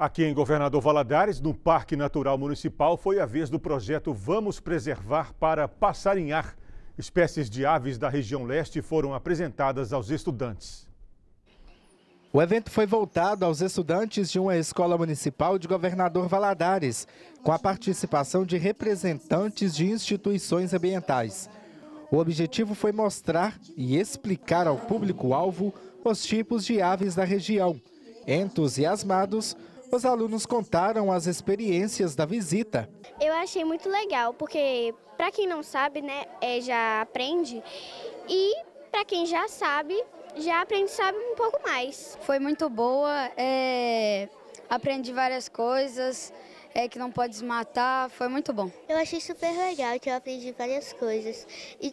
Aqui em Governador Valadares, no Parque Natural Municipal, foi a vez do projeto Vamos Preservar para Passarinhar. Espécies de aves da região leste foram apresentadas aos estudantes. O evento foi voltado aos estudantes de uma escola municipal de Governador Valadares, com a participação de representantes de instituições ambientais. O objetivo foi mostrar e explicar ao público-alvo os tipos de aves da região. Entusiasmados, os alunos contaram as experiências da visita. Eu achei muito legal, porque para quem não sabe, né, é, já aprende. E para quem já sabe, já aprende sabe um pouco mais. Foi muito boa, é, aprendi várias coisas, é que não pode matar, foi muito bom. Eu achei super legal, que eu aprendi várias coisas. E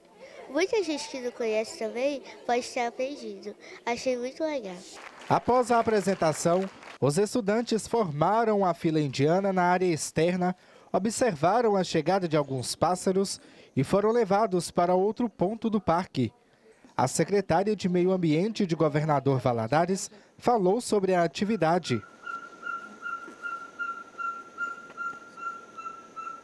muita gente que não conhece também pode ter aprendido. Achei muito legal. Após a apresentação, os estudantes formaram a fila indiana na área externa, observaram a chegada de alguns pássaros e foram levados para outro ponto do parque. A secretária de Meio Ambiente de Governador Valadares falou sobre a atividade.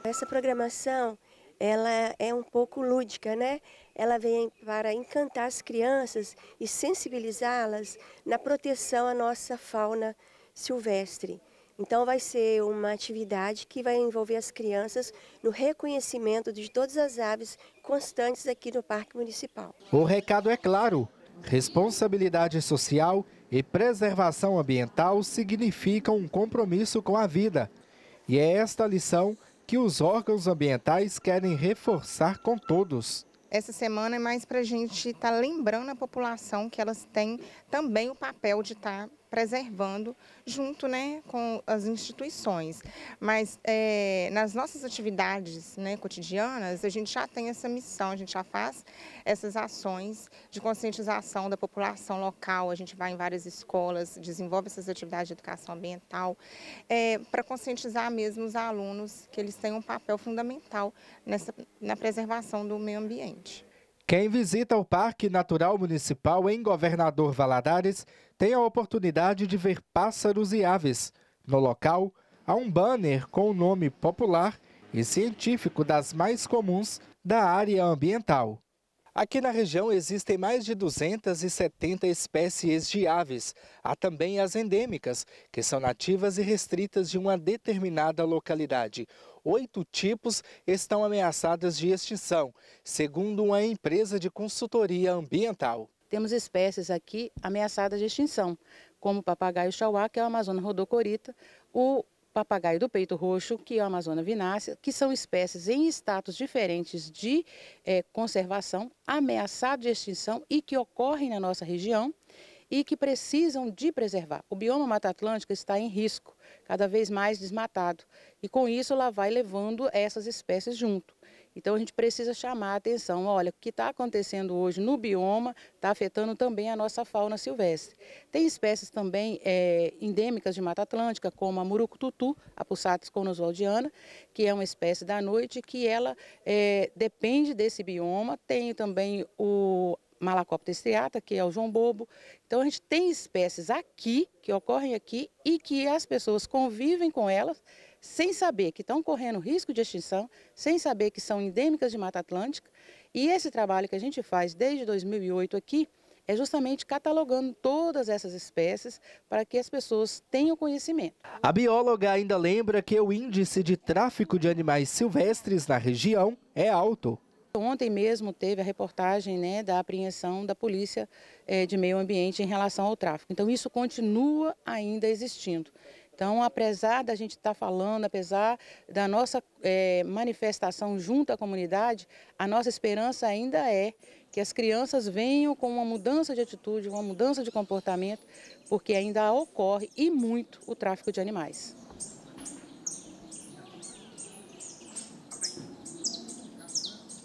Essa programação ela é um pouco lúdica, né? Ela vem para encantar as crianças e sensibilizá-las na proteção à nossa fauna silvestre. Então, vai ser uma atividade que vai envolver as crianças no reconhecimento de todas as aves constantes aqui no Parque Municipal. O recado é claro: responsabilidade social e preservação ambiental significam um compromisso com a vida. E é esta lição que os órgãos ambientais querem reforçar com todos essa semana é mais para a gente estar tá lembrando a população que elas têm também o papel de estar tá preservando junto né, com as instituições. Mas é, nas nossas atividades né, cotidianas, a gente já tem essa missão, a gente já faz essas ações de conscientização da população local, a gente vai em várias escolas, desenvolve essas atividades de educação ambiental, é, para conscientizar mesmo os alunos que eles têm um papel fundamental nessa, na preservação do meio ambiente. Quem visita o Parque Natural Municipal em Governador Valadares tem a oportunidade de ver pássaros e aves. No local, há um banner com o nome popular e científico das mais comuns da área ambiental. Aqui na região existem mais de 270 espécies de aves. Há também as endêmicas, que são nativas e restritas de uma determinada localidade. Oito tipos estão ameaçadas de extinção, segundo uma empresa de consultoria ambiental. Temos espécies aqui ameaçadas de extinção, como o papagaio chauá, que é o Amazônia rodocorita, o papagaio do peito roxo, que é o amazona vinácea, que são espécies em status diferentes de eh, conservação, ameaçadas de extinção e que ocorrem na nossa região e que precisam de preservar. O bioma Mata Atlântica está em risco, cada vez mais desmatado, e com isso ela vai levando essas espécies junto. Então a gente precisa chamar a atenção, olha, o que está acontecendo hoje no bioma está afetando também a nossa fauna silvestre. Tem espécies também é, endêmicas de Mata Atlântica, como a murucututu, a Pussatis conosvaldiana, que é uma espécie da noite, que ela é, depende desse bioma. Tem também o Malacopta estriata, que é o João Bobo. Então a gente tem espécies aqui, que ocorrem aqui, e que as pessoas convivem com elas, sem saber que estão correndo risco de extinção, sem saber que são endêmicas de Mata Atlântica. E esse trabalho que a gente faz desde 2008 aqui é justamente catalogando todas essas espécies para que as pessoas tenham conhecimento. A bióloga ainda lembra que o índice de tráfico de animais silvestres na região é alto. Ontem mesmo teve a reportagem né, da apreensão da Polícia é, de Meio Ambiente em relação ao tráfico. Então, isso continua ainda existindo. Então, apesar da gente estar tá falando, apesar da nossa é, manifestação junto à comunidade, a nossa esperança ainda é que as crianças venham com uma mudança de atitude, uma mudança de comportamento, porque ainda ocorre e muito o tráfico de animais.